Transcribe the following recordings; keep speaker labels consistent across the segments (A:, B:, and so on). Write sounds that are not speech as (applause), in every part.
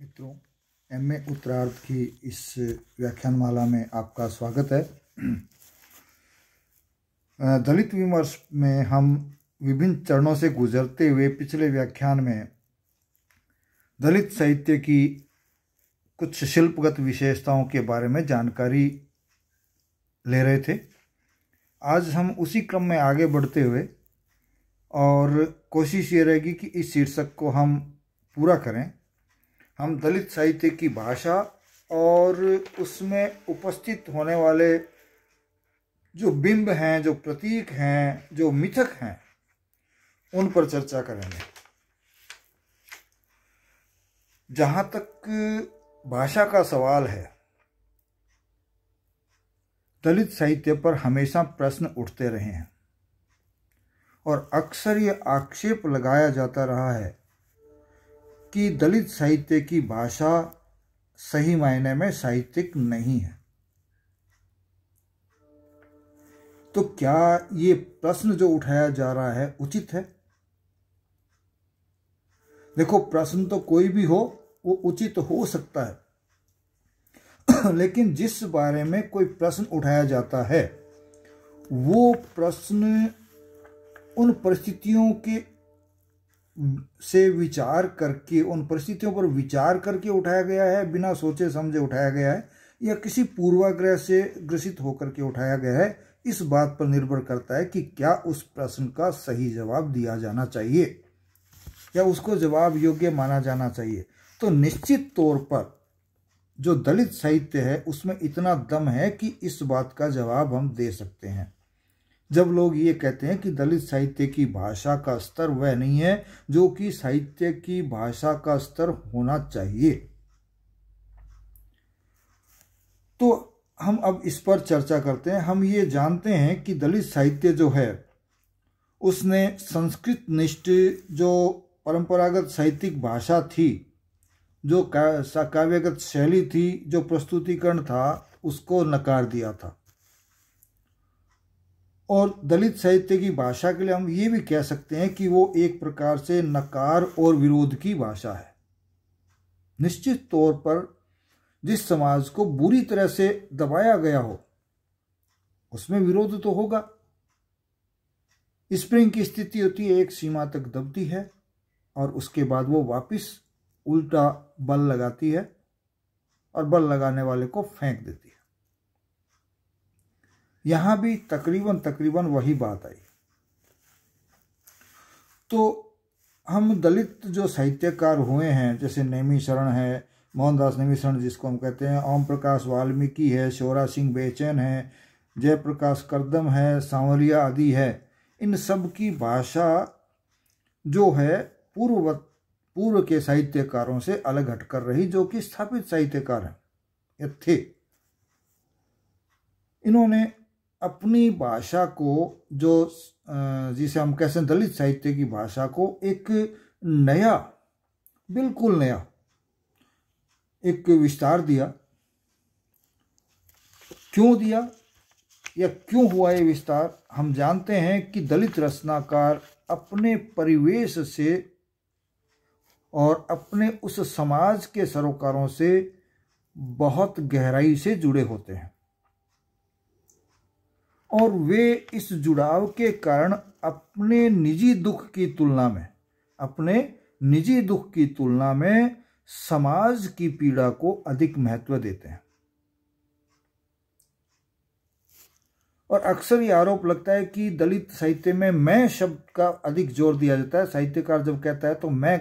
A: मित्रों M A उत्तरार्थ की इस व्याख्यानमाला में आपका स्वागत है दलित विमर्श में हम विभिन्न चरणों से गुजरते हुए पिछले व्याख्यान में दलित साहित्य की कुछ शिल्पगत विशेषताओं के बारे में जानकारी ले रहे थे आज हम उसी क्रम में आगे बढ़ते हुए और कोशिश ये रहेगी कि इस शीर्षक को हम पूरा करें हम दलित साहित्य की भाषा और उसमें उपस्थित होने वाले जो बिंब हैं जो प्रतीक हैं जो मिथक हैं उन पर चर्चा करेंगे जहाँ तक भाषा का सवाल है दलित साहित्य पर हमेशा प्रश्न उठते रहे हैं और अक्सर ये आक्षेप लगाया जाता रहा है कि दलित साहित्य की भाषा सही मायने में साहित्यिक नहीं है तो क्या ये प्रश्न जो उठाया जा रहा है उचित है देखो प्रश्न तो कोई भी हो वो उचित हो सकता है (clears throat) लेकिन जिस बारे में कोई प्रश्न उठाया जाता है वो प्रश्न उन परिस्थितियों के से विचार करके उन परिस्थितियों पर विचार करके उठाया गया है बिना सोचे समझे उठाया गया है या किसी पूर्वाग्रह से ग्रसित होकर के उठाया गया है इस बात पर निर्भर करता है कि क्या उस प्रश्न का सही जवाब दिया जाना चाहिए या उसको जवाब योग्य माना जाना चाहिए तो निश्चित तौर पर जो दलित साहित्य है उसमें इतना दम है कि इस बात का जवाब हम दे सकते हैं जब लोग ये कहते हैं कि दलित साहित्य की भाषा का स्तर वह नहीं है जो कि साहित्य की भाषा का स्तर होना चाहिए तो हम अब इस पर चर्चा करते हैं हम ये जानते हैं कि दलित साहित्य जो है उसने संस्कृत निष्ठ जो परंपरागत साहित्यिक भाषा थी जो काव्यगत शैली थी जो प्रस्तुतिकरण था उसको नकार दिया था और दलित साहित्य की भाषा के लिए हम ये भी कह सकते हैं कि वो एक प्रकार से नकार और विरोध की भाषा है निश्चित तौर पर जिस समाज को बुरी तरह से दबाया गया हो उसमें विरोध तो होगा स्प्रिंग की स्थिति होती है एक सीमा तक दबती है और उसके बाद वो वापस उल्टा बल लगाती है और बल लगाने वाले को फेंक देती है यहां भी तकरीबन तकरीबन वही बात आई तो हम दलित जो साहित्यकार हुए हैं जैसे नेमी शरण है मोहनदास नेमी शरण जिसको हम कहते हैं ओम प्रकाश वाल्मीकि है शोरा सिंह बेचैन है जयप्रकाश करदम है सांवरिया आदि है इन सब की भाषा जो है पूर्व पूर्व के साहित्यकारों से अलग हटकर रही जो कि स्थापित साहित्यकार हैं या थे इन्होंने अपनी भाषा को जो जिसे हम कैसे दलित साहित्य की भाषा को एक नया बिल्कुल नया एक विस्तार दिया क्यों दिया या क्यों हुआ ये विस्तार हम जानते हैं कि दलित रचनाकार अपने परिवेश से और अपने उस समाज के सरोकारों से बहुत गहराई से जुड़े होते हैं और वे इस जुड़ाव के कारण अपने निजी दुख की तुलना में अपने निजी दुख की तुलना में समाज की पीड़ा को अधिक महत्व देते हैं और अक्सर ये आरोप लगता है कि दलित साहित्य में मैं शब्द का अधिक जोर दिया जाता है साहित्यकार जब कहता है तो मैं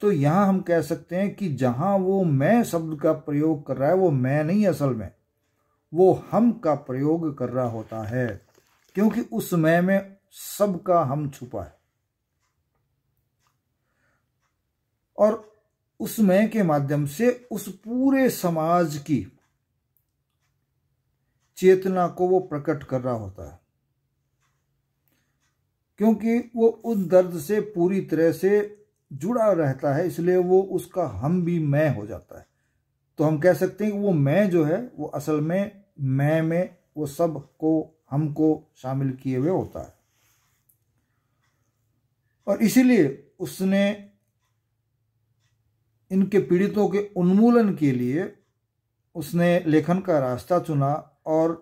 A: तो यहां हम कह सकते हैं कि जहां वो मैं शब्द का प्रयोग कर रहा है वो मैं नहीं असल में वो हम का प्रयोग कर रहा होता है क्योंकि उस मैं में सबका हम छुपा है और उसमय के माध्यम से उस पूरे समाज की चेतना को वो प्रकट कर रहा होता है क्योंकि वो उस दर्द से पूरी तरह से जुड़ा रहता है इसलिए वो उसका हम भी मैं हो जाता है तो हम कह सकते हैं कि वो मैं जो है वो असल में मैं में वो सब को हमको शामिल किए हुए होता है और इसीलिए उसने इनके पीड़ितों के उन्मूलन के लिए उसने लेखन का रास्ता चुना और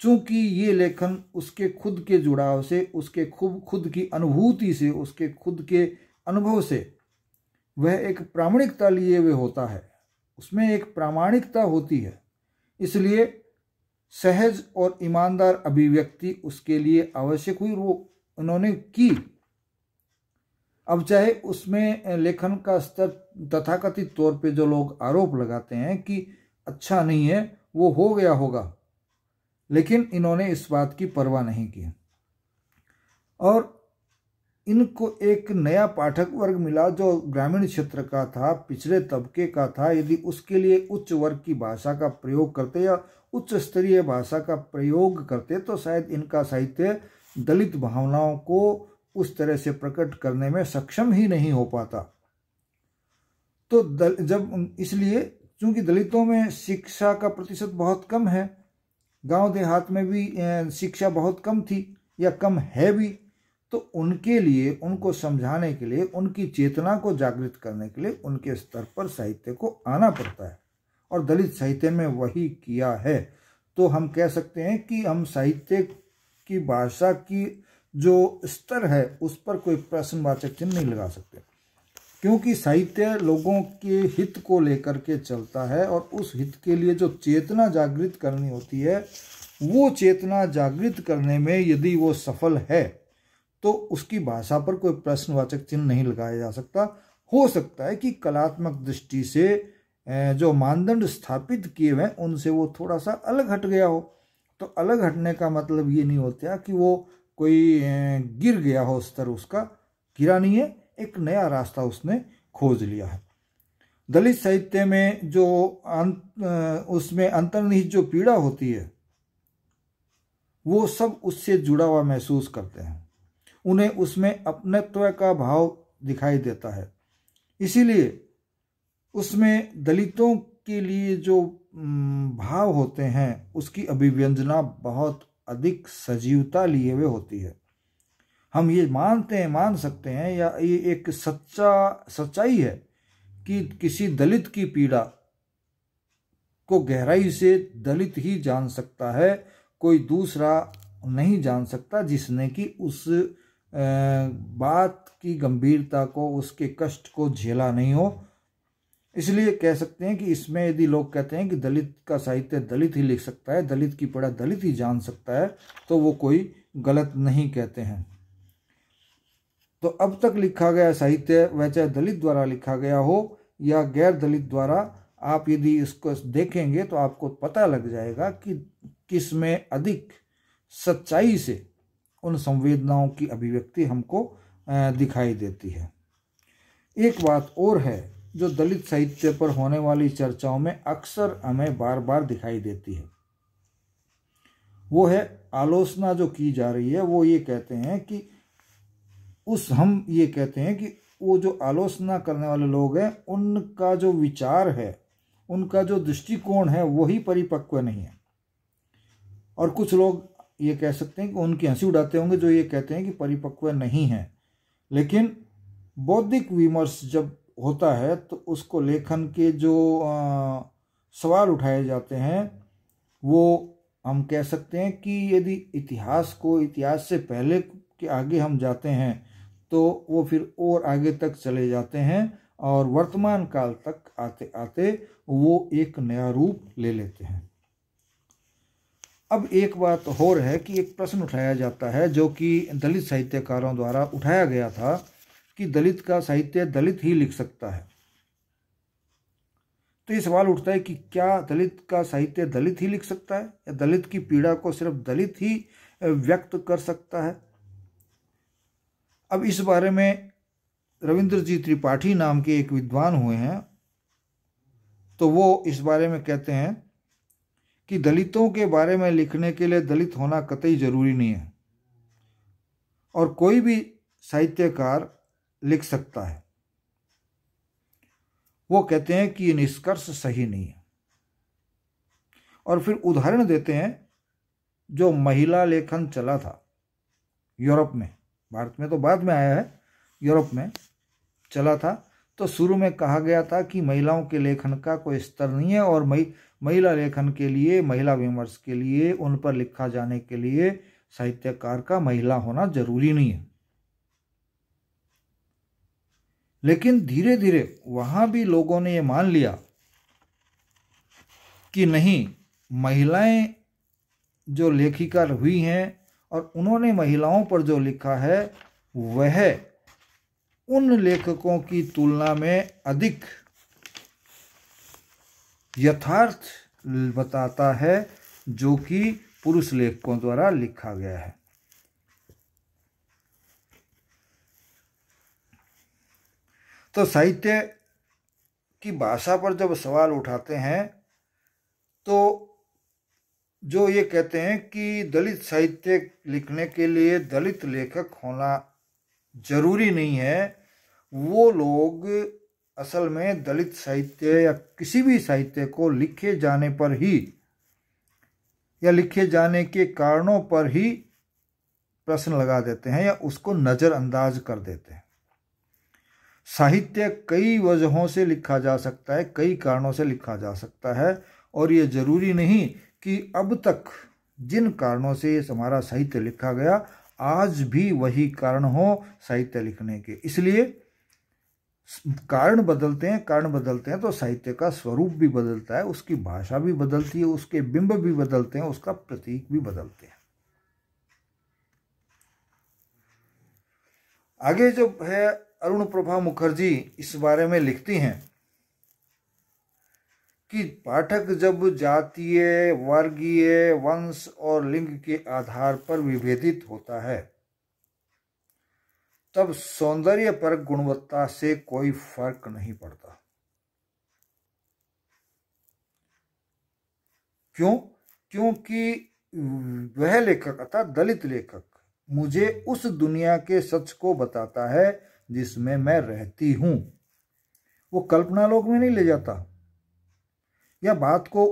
A: चूंकि ये लेखन उसके खुद के जुड़ाव से उसके खुद खुद की अनुभूति से उसके खुद के अनुभव से वह एक प्रामाणिकता लिए हुए होता है उसमें एक प्रामाणिकता होती है इसलिए सहज और ईमानदार अभिव्यक्ति उसके लिए आवश्यक हुई वो उन्होंने की अब चाहे उसमें लेखन का स्तर तथाकथित तौर पे जो लोग आरोप लगाते हैं कि अच्छा नहीं है वो हो गया होगा लेकिन इन्होंने इस बात की परवाह नहीं की और इनको एक नया पाठक वर्ग मिला जो ग्रामीण क्षेत्र का था पिछड़े तबके का था यदि उसके लिए उच्च वर्ग की भाषा का प्रयोग करते या उच्च स्तरीय भाषा का प्रयोग करते तो शायद इनका साहित्य दलित भावनाओं को उस तरह से प्रकट करने में सक्षम ही नहीं हो पाता तो दल, जब इसलिए चूंकि दलितों में शिक्षा का प्रतिशत बहुत कम है गांव देहात में भी शिक्षा बहुत कम थी या कम है भी तो उनके लिए उनको समझाने के लिए उनकी चेतना को जागृत करने के लिए उनके स्तर पर साहित्य को आना पड़ता है और दलित साहित्य में वही किया है तो हम कह सकते हैं कि हम साहित्य की भाषा की जो स्तर है उस पर कोई प्रश्नवाचक चिन्ह नहीं लगा सकते क्योंकि साहित्य लोगों के हित को लेकर के चलता है और उस हित के लिए जो चेतना जागृत करनी होती है वो चेतना जागृत करने में यदि वो सफल है तो उसकी भाषा पर कोई प्रश्नवाचक चिन्ह नहीं लगाया जा सकता हो सकता है कि कलात्मक दृष्टि से जो मानदंड स्थापित किए हुए हैं उनसे वो थोड़ा सा अलग हट गया हो तो अलग हटने का मतलब ये नहीं होता कि वो कोई गिर गया हो स्तर उसका गिरा नहीं है एक नया रास्ता उसने खोज लिया है दलित साहित्य में जो अंत उसमें अंतर्निहित जो पीड़ा होती है वो सब उससे जुड़ा हुआ महसूस करते हैं उन्हें उसमें अपनत्व का भाव दिखाई देता है इसीलिए उसमें दलितों के लिए जो भाव होते हैं उसकी अभिव्यंजना बहुत अधिक सजीवता लिए हुए होती है हम ये मानते हैं मान सकते हैं या ये एक सच्चा सच्चाई है कि किसी दलित की पीड़ा को गहराई से दलित ही जान सकता है कोई दूसरा नहीं जान सकता जिसने कि उस बात की गंभीरता को उसके कष्ट को झेला नहीं हो इसलिए कह सकते हैं कि इसमें यदि लोग कहते हैं कि दलित का साहित्य दलित ही लिख सकता है दलित की पढ़ा दलित ही जान सकता है तो वो कोई गलत नहीं कहते हैं तो अब तक लिखा गया साहित्य वह चाहे दलित द्वारा लिखा गया हो या गैर दलित द्वारा आप यदि इसको देखेंगे तो आपको पता लग जाएगा कि किस में अधिक सच्चाई से उन संवेदनाओं की अभिव्यक्ति हमको दिखाई देती है एक बात और है जो दलित साहित्य पर होने वाली चर्चाओं में अक्सर हमें बार बार दिखाई देती है वो है आलोचना जो की जा रही है वो ये कहते हैं कि उस हम ये कहते हैं कि वो जो आलोचना करने वाले लोग हैं उनका जो विचार है उनका जो दृष्टिकोण है वही परिपक्व नहीं है और कुछ लोग ये कह सकते हैं कि उनकी हंसी उड़ाते होंगे जो ये कहते हैं कि परिपक्व नहीं है लेकिन बौद्धिक विमर्श जब होता है तो उसको लेखन के जो आ, सवाल उठाए जाते हैं वो हम कह सकते हैं कि यदि इतिहास को इतिहास से पहले के आगे हम जाते हैं तो वो फिर और आगे तक चले जाते हैं और वर्तमान काल तक आते आते वो एक नया रूप ले लेते हैं अब एक बात और है कि एक प्रश्न उठाया जाता है जो कि दलित साहित्यकारों द्वारा उठाया गया था कि दलित का साहित्य दलित ही लिख सकता है तो ये सवाल उठता है कि क्या दलित का साहित्य दलित ही लिख सकता है या दलित की पीड़ा को सिर्फ दलित ही व्यक्त कर सकता है अब इस बारे में रविंद्र जी त्रिपाठी नाम के एक विद्वान हुए हैं तो वो इस बारे में कहते हैं कि दलितों के बारे में लिखने के लिए दलित होना कतई ज़रूरी नहीं है और कोई भी साहित्यकार लिख सकता है वो कहते हैं कि ये निष्कर्ष सही नहीं है और फिर उदाहरण देते हैं जो महिला लेखन चला था यूरोप में भारत में तो बाद में आया है यूरोप में चला था तो शुरू में कहा गया था कि महिलाओं के लेखन का कोई स्तर नहीं है और मई महिला लेखन के लिए महिला विमर्श के लिए उन पर लिखा जाने के लिए साहित्यकार का महिला होना जरूरी नहीं है लेकिन धीरे धीरे वहां भी लोगों ने यह मान लिया कि नहीं महिलाएं जो लेखिका हुई हैं और उन्होंने महिलाओं पर जो लिखा है वह उन लेखकों की तुलना में अधिक यथार्थ बताता है जो कि पुरुष लेखकों द्वारा लिखा गया है तो साहित्य की भाषा पर जब सवाल उठाते हैं तो जो ये कहते हैं कि दलित साहित्य लिखने के लिए दलित लेखक होना जरूरी नहीं है वो लोग असल में दलित साहित्य या किसी भी साहित्य को लिखे जाने पर ही या लिखे जाने के कारणों पर ही प्रश्न लगा देते हैं या उसको नज़रअंदाज कर देते हैं साहित्य कई वजहों से लिखा जा सकता है कई कारणों से लिखा जा सकता है और ये ज़रूरी नहीं कि अब तक जिन कारणों से हमारा साहित्य लिखा गया आज भी वही कारण हो साहित्य लिखने के इसलिए कारण बदलते हैं कारण बदलते हैं तो साहित्य का स्वरूप भी बदलता है उसकी भाषा भी बदलती है उसके बिंब भी बदलते हैं उसका प्रतीक भी बदलते हैं आगे जो है अरुण प्रभा मुखर्जी इस बारे में लिखती हैं कि पाठक जब जातीय वर्गीय वंश और लिंग के आधार पर विभेदित होता है तब सौंदर्य पर गुणवत्ता से कोई फर्क नहीं पड़ता क्यों क्योंकि वह लेखक अर्थात दलित लेखक मुझे उस दुनिया के सच को बताता है जिसमें मैं रहती हूं वो कल्पना लोक में नहीं ले जाता या बात को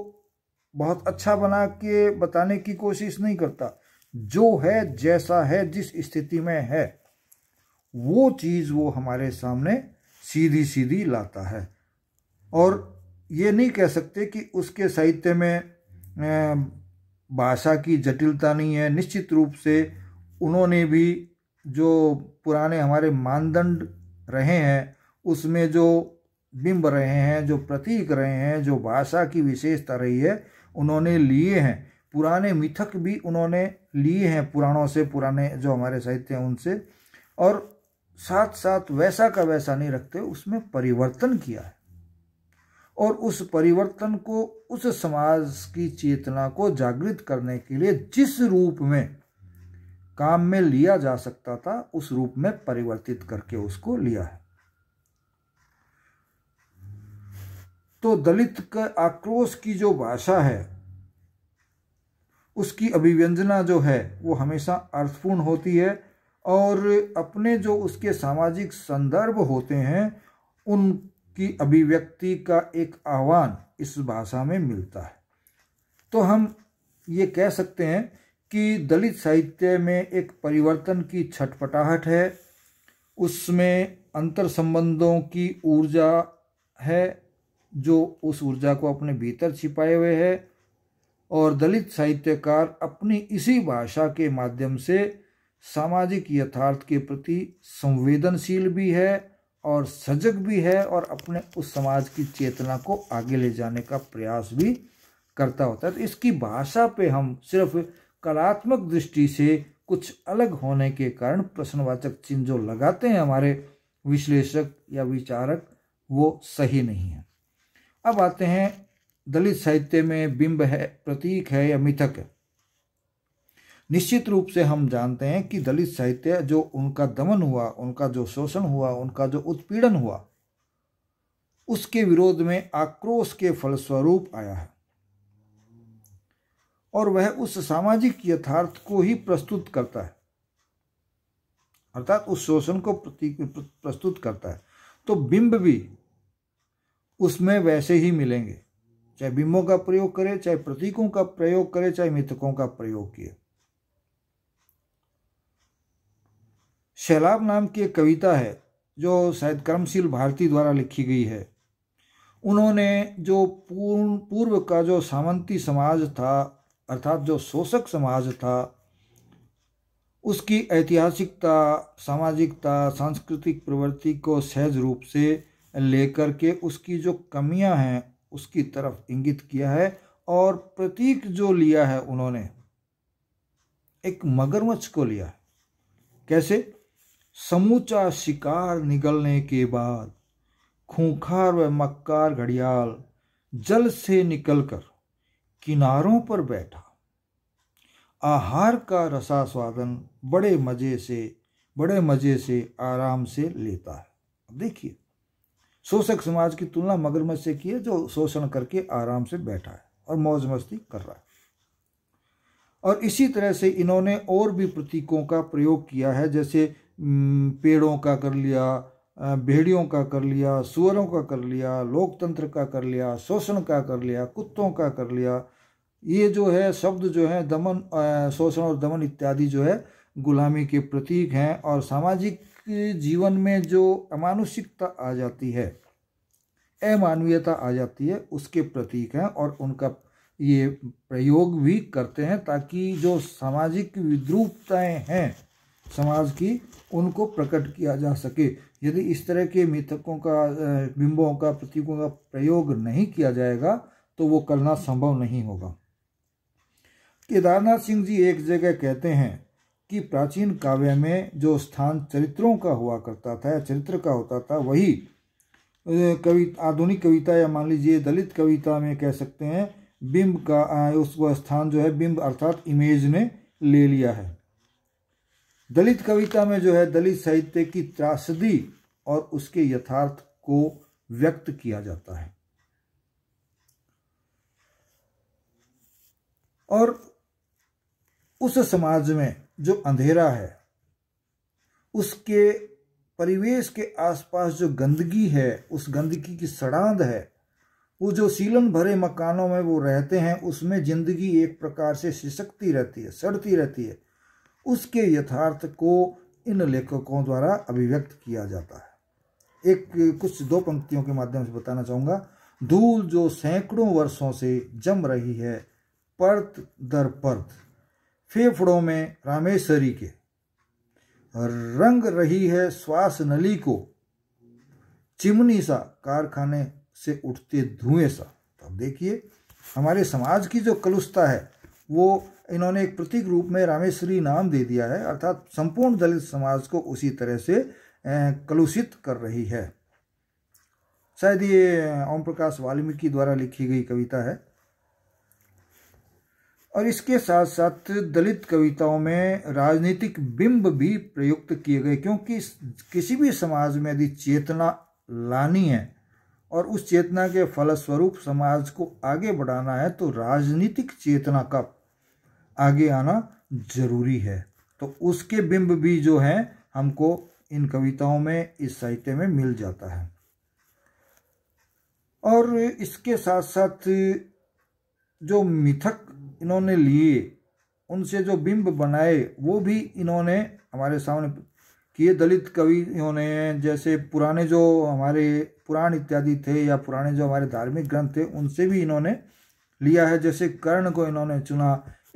A: बहुत अच्छा बना के बताने की कोशिश नहीं करता जो है जैसा है जिस स्थिति में है वो चीज़ वो हमारे सामने सीधी सीधी लाता है और ये नहीं कह सकते कि उसके साहित्य में भाषा की जटिलता नहीं है निश्चित रूप से उन्होंने भी जो पुराने हमारे मानदंड रहे हैं उसमें जो बिंब रहे हैं जो प्रतीक रहे हैं जो भाषा की विशेषता रही है उन्होंने लिए हैं पुराने मिथक भी उन्होंने लिए हैं पुराणों से पुराने जो हमारे साहित्य हैं उनसे और साथ साथ वैसा का वैसा नहीं रखते उसमें परिवर्तन किया है और उस परिवर्तन को उस समाज की चेतना को जागृत करने के लिए जिस रूप में काम में लिया जा सकता था उस रूप में परिवर्तित करके उसको लिया है तो दलित का आक्रोश की जो भाषा है उसकी अभिव्यंजना जो है वो हमेशा अर्थपूर्ण होती है और अपने जो उसके सामाजिक संदर्भ होते हैं उनकी अभिव्यक्ति का एक आह्वान इस भाषा में मिलता है तो हम ये कह सकते हैं कि दलित साहित्य में एक परिवर्तन की छटपटाहट है उसमें अंतर संबंधों की ऊर्जा है जो उस ऊर्जा को अपने भीतर छिपाए हुए है और दलित साहित्यकार अपनी इसी भाषा के माध्यम से सामाजिक यथार्थ के प्रति संवेदनशील भी है और सजग भी है और अपने उस समाज की चेतना को आगे ले जाने का प्रयास भी करता होता है तो इसकी भाषा पे हम सिर्फ कलात्मक दृष्टि से कुछ अलग होने के कारण प्रश्नवाचक चिन्ह जो लगाते हैं हमारे विश्लेषक या विचारक वो सही नहीं है अब आते हैं दलित साहित्य में बिंब है प्रतीक है या मिथक है निश्चित रूप से हम जानते हैं कि दलित साहित्य जो उनका दमन हुआ उनका जो शोषण हुआ उनका जो उत्पीड़न हुआ उसके विरोध में आक्रोश के फलस्वरूप आया है और वह उस सामाजिक यथार्थ को ही प्रस्तुत करता है अर्थात उस शोषण को प्रस्तुत करता है तो बिंब भी उसमें वैसे ही मिलेंगे चाहे बिंबों का प्रयोग करे चाहे प्रतीकों का प्रयोग करे चाहे मिथकों का प्रयोग किए सैलाब नाम की एक कविता है जो शायद कर्मशील भारती द्वारा लिखी गई है उन्होंने जो पूर्ण पूर्व का जो सामंती समाज था अर्थात जो शोषक समाज था उसकी ऐतिहासिकता सामाजिकता सांस्कृतिक प्रवृत्ति को सहज रूप से लेकर के उसकी जो कमियां हैं उसकी तरफ इंगित किया है और प्रतीक जो लिया है उन्होंने एक मगरमच्छ को लिया है कैसे समूचा शिकार निगलने के बाद खूंखार व मक्कार घड़ियाल जल से निकलकर किनारों पर बैठा आहार का रसा स्वादन बड़े मज़े से बड़े मज़े से आराम से लेता है देखिए शोषक समाज की तुलना मगरमच्छ से की है जो शोषण करके आराम से बैठा है और मौज मस्ती कर रहा है और इसी तरह से इन्होंने और भी प्रतीकों का प्रयोग किया है जैसे पेड़ों का कर लिया भेड़ियों का कर लिया सुअरों का कर लिया लोकतंत्र का कर लिया शोषण का कर लिया कुत्तों का कर लिया ये जो है शब्द जो है दमन शोषण और दमन इत्यादि जो है गुलामी के प्रतीक हैं और सामाजिक जीवन में जो अमानुषिकता आ जाती है अमानवीयता आ जाती है उसके प्रतीक हैं और उनका ये प्रयोग भी करते हैं ताकि जो सामाजिक विद्रूपताएं हैं समाज की उनको प्रकट किया जा सके यदि इस तरह के मिथकों का बिंबों का प्रतीकों का प्रयोग नहीं किया जाएगा तो वो करना संभव नहीं होगा केदारनाथ सिंह जी एक जगह कहते हैं कि प्राचीन काव्य में जो स्थान चरित्रों का हुआ करता था या चरित्र का होता था वही कवि आधुनिक कविता या मान लीजिए दलित कविता में कह सकते हैं बिंब का उस वह स्थान जो है बिंब अर्थात इमेज ने ले लिया है दलित कविता में जो है दलित साहित्य की त्रासदी और उसके यथार्थ को व्यक्त किया जाता है और उस समाज में जो अंधेरा है उसके परिवेश के आसपास जो गंदगी है उस गंदगी की सड़ांध है वो जो सीलन भरे मकानों में वो रहते हैं उसमें जिंदगी एक प्रकार से सिसकती रहती है सड़ती रहती है उसके यथार्थ को इन लेखकों द्वारा अभिव्यक्त किया जाता है एक कुछ दो पंक्तियों के माध्यम से बताना चाहूँगा धूल जो सैकड़ों वर्षों से जम रही है परत दर परत फेफड़ों में रामेश्वरी के रंग रही है श्वास नली को चिमनी सा कारखाने से उठते धुएं सा तो अब देखिए हमारे समाज की जो कलुषता है वो इन्होंने एक प्रतीक रूप में रामेश्वरी नाम दे दिया है अर्थात संपूर्ण दलित समाज को उसी तरह से कलुषित कर रही है शायद ये ओम प्रकाश वाल्मीकि द्वारा लिखी गई कविता है और इसके साथ साथ दलित कविताओं में राजनीतिक बिंब भी प्रयुक्त किए गए क्योंकि किसी भी समाज में यदि चेतना लानी है और उस चेतना के फलस्वरूप समाज को आगे बढ़ाना है तो राजनीतिक चेतना का आगे आना जरूरी है तो उसके बिंब भी जो हैं हमको इन कविताओं में इस साहित्य में मिल जाता है और इसके साथ साथ जो मिथक इन्होंने लिए उनसे जो बिंब बनाए वो भी इन्होंने हमारे सामने किए दलित कवि इन्होंने जैसे पुराने जो हमारे पुराण इत्यादि थे या पुराने जो हमारे धार्मिक ग्रंथ थे उनसे भी इन्होंने लिया है जैसे कर्ण को इन्होंने चुना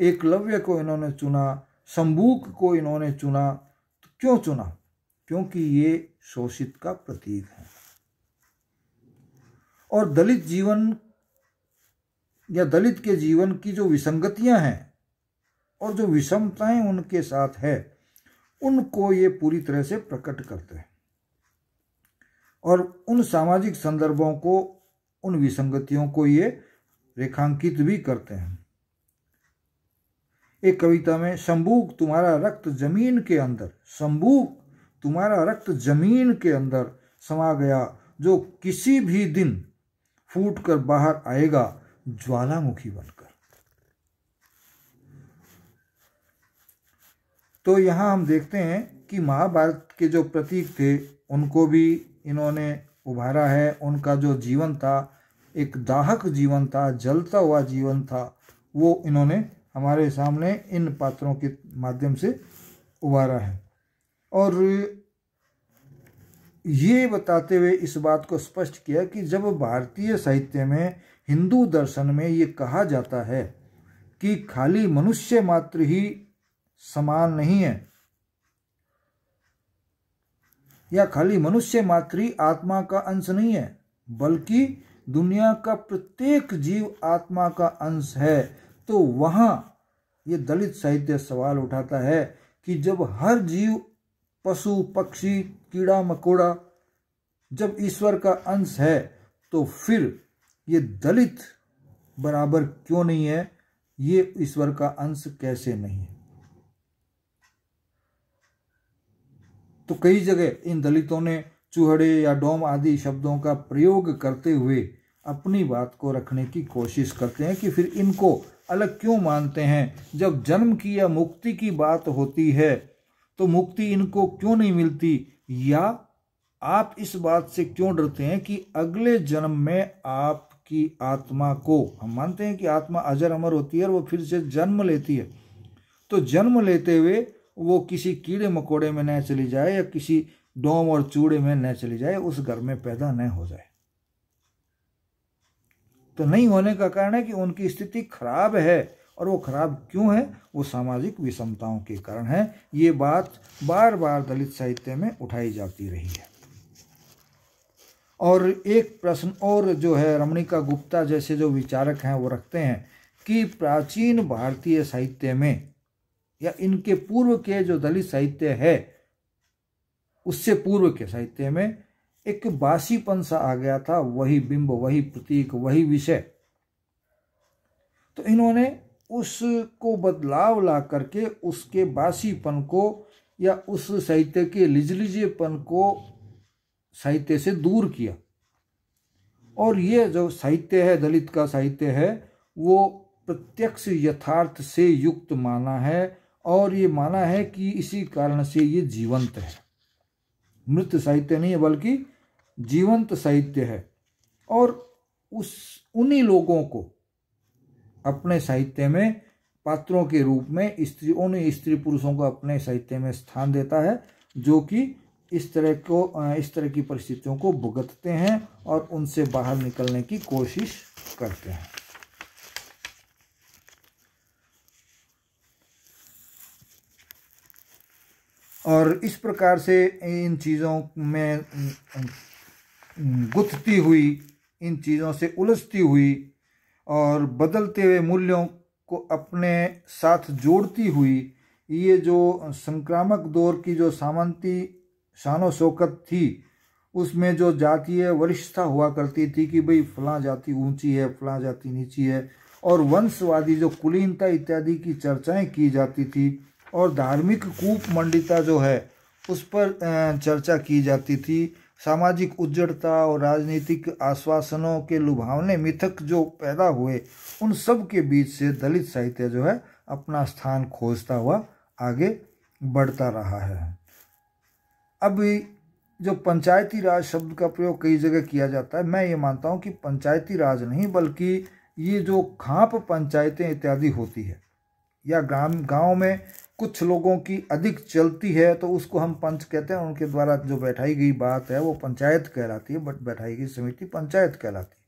A: एकलव्य को इन्होंने चुना शंबूक को इन्होंने चुना तो क्यों चुना क्योंकि ये शोषित का प्रतीक है और दलित जीवन या दलित के जीवन की जो विसंगतियां हैं और जो विषमताएं उनके साथ है उनको ये पूरी तरह से प्रकट करते हैं और उन सामाजिक संदर्भों को उन विसंगतियों को ये रेखांकित भी करते हैं एक कविता में शंबूक तुम्हारा रक्त जमीन के अंदर शंबूक तुम्हारा रक्त जमीन के अंदर समा गया जो किसी भी दिन फूट कर बाहर आएगा ज्वालामुखी बनकर तो यहाँ हम देखते हैं कि महाभारत के जो प्रतीक थे उनको भी इन्होंने उभारा है उनका जो जीवन था एक दाहक जीवन था जलता हुआ जीवन था वो इन्होंने हमारे सामने इन पात्रों के माध्यम से उबारा है और ये बताते हुए इस बात को स्पष्ट किया कि जब भारतीय साहित्य में हिंदू दर्शन में ये कहा जाता है कि खाली मनुष्य मात्र ही समान नहीं है या खाली मनुष्य मात्र ही आत्मा का अंश नहीं है बल्कि दुनिया का प्रत्येक जीव आत्मा का अंश है तो वहाँ ये दलित साहित्य सवाल उठाता है कि जब हर जीव पशु पक्षी कीड़ा मकोड़ा जब ईश्वर का अंश है तो फिर ये दलित बराबर क्यों नहीं है ये ईश्वर का अंश कैसे नहीं है तो कई जगह इन दलितों ने चूहड़े या डोम आदि शब्दों का प्रयोग करते हुए अपनी बात को रखने की कोशिश करते हैं कि फिर इनको अलग क्यों मानते हैं जब जन्म की या मुक्ति की बात होती है तो मुक्ति इनको क्यों नहीं मिलती या आप इस बात से क्यों डरते हैं कि अगले जन्म में आपकी आत्मा को हम मानते हैं कि आत्मा अजर अमर होती है और वो फिर से जन्म लेती है तो जन्म लेते हुए वो किसी कीड़े मकोड़े में न चली जाए या किसी डोम और चूड़े में न चली जाए उस घर में पैदा न हो जाए तो नहीं होने का कारण है कि उनकी स्थिति खराब है और वो खराब क्यों है वो सामाजिक विषमताओं के कारण है ये बात बार बार दलित साहित्य में उठाई जाती रही है और एक प्रश्न और जो है रमणिका गुप्ता जैसे जो विचारक हैं वो रखते हैं कि प्राचीन भारतीय साहित्य में या इनके पूर्व के जो दलित साहित्य है उससे पूर्व के साहित्य में एक बासीपन सा आ गया था वही बिंब वही प्रतीक वही विषय तो इन्होंने उसको बदलाव ला करके उसके बासीपन को या उस साहित्य के लिजलिजेपन को साहित्य से दूर किया और ये जो साहित्य है दलित का साहित्य है वो प्रत्यक्ष यथार्थ से युक्त माना है और ये माना है कि इसी कारण से ये जीवंत है मृत साहित्य नहीं है बल्कि जीवंत साहित्य है और उस उन्हीं लोगों को अपने साहित्य में पात्रों के रूप में स्त्री उन स्त्री पुरुषों को अपने साहित्य में स्थान देता है जो कि इस तरह को इस तरह की परिस्थितियों को भुगतते हैं और उनसे बाहर निकलने की कोशिश करते हैं और इस प्रकार से इन चीज़ों में गुथती हुई इन चीज़ों से उलझती हुई और बदलते हुए मूल्यों को अपने साथ जोड़ती हुई ये जो संक्रामक दौर की जो सामंती शान शौकत थी उसमें जो जातीय वरिष्ठता हुआ करती थी कि भाई फलां जाति ऊंची है फलां जाति नीची है और वंशवादी जो कुलीनता इत्यादि की चर्चाएं की जाती थी और धार्मिक कूप मंडिता जो है उस पर चर्चा की जाती थी सामाजिक उज्जड़ता और राजनीतिक आश्वासनों के लुभावने मिथक जो पैदा हुए उन सब के बीच से दलित साहित्य जो है अपना स्थान खोजता हुआ आगे बढ़ता रहा है अभी जो पंचायती राज शब्द का प्रयोग कई जगह किया जाता है मैं ये मानता हूँ कि पंचायती राज नहीं बल्कि ये जो खाप पंचायतें इत्यादि होती है या ग्राम गांव में कुछ लोगों की अधिक चलती है तो उसको हम पंच कहते हैं उनके द्वारा जो बैठाई गई बात है वो पंचायत कहलाती है बट बैठाई गई समिति पंचायत कहलाती है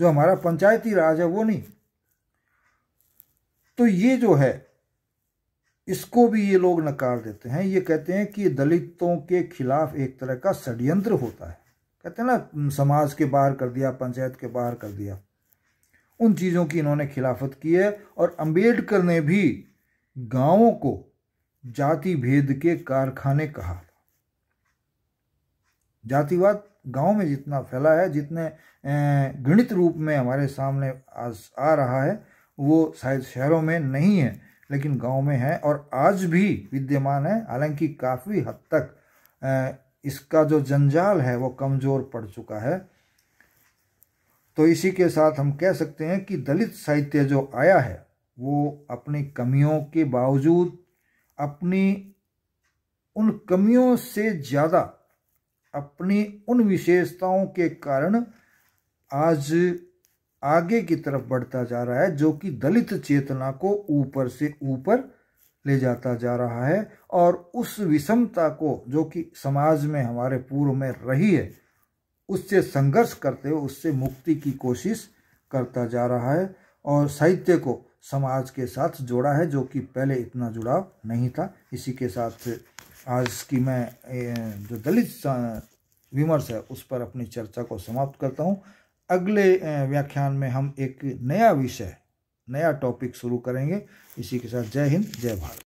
A: जो हमारा पंचायती राज है वो नहीं तो ये जो है इसको भी ये लोग नकार देते हैं ये कहते हैं कि दलितों के खिलाफ एक तरह का षड्यंत्र होता है कहते हैं ना समाज के बाहर कर दिया पंचायत के बाहर कर दिया उन चीज़ों की इन्होंने खिलाफत की है और अम्बेडकर ने भी गांवों को जाति भेद के कारखाने कहा जातिवाद गांव में जितना फैला है जितने गणित रूप में हमारे सामने आ रहा है वो शायद शहरों में नहीं है लेकिन गांव में है और आज भी विद्यमान है हालांकि काफ़ी हद तक इसका जो जंजाल है वो कमज़ोर पड़ चुका है तो इसी के साथ हम कह सकते हैं कि दलित साहित्य जो आया है वो अपनी कमियों के बावजूद अपनी उन कमियों से ज़्यादा अपनी उन विशेषताओं के कारण आज आगे की तरफ बढ़ता जा रहा है जो कि दलित चेतना को ऊपर से ऊपर ले जाता जा रहा है और उस विषमता को जो कि समाज में हमारे पूर्व में रही है उससे संघर्ष करते हुए उससे मुक्ति की कोशिश करता जा रहा है और साहित्य को समाज के साथ जोड़ा है जो कि पहले इतना जुड़ाव नहीं था इसी के साथ आज की मैं जो दलित विमर्श है उस पर अपनी चर्चा को समाप्त करता हूँ अगले व्याख्यान में हम एक नया विषय नया टॉपिक शुरू करेंगे इसी के साथ जय हिंद जय भारत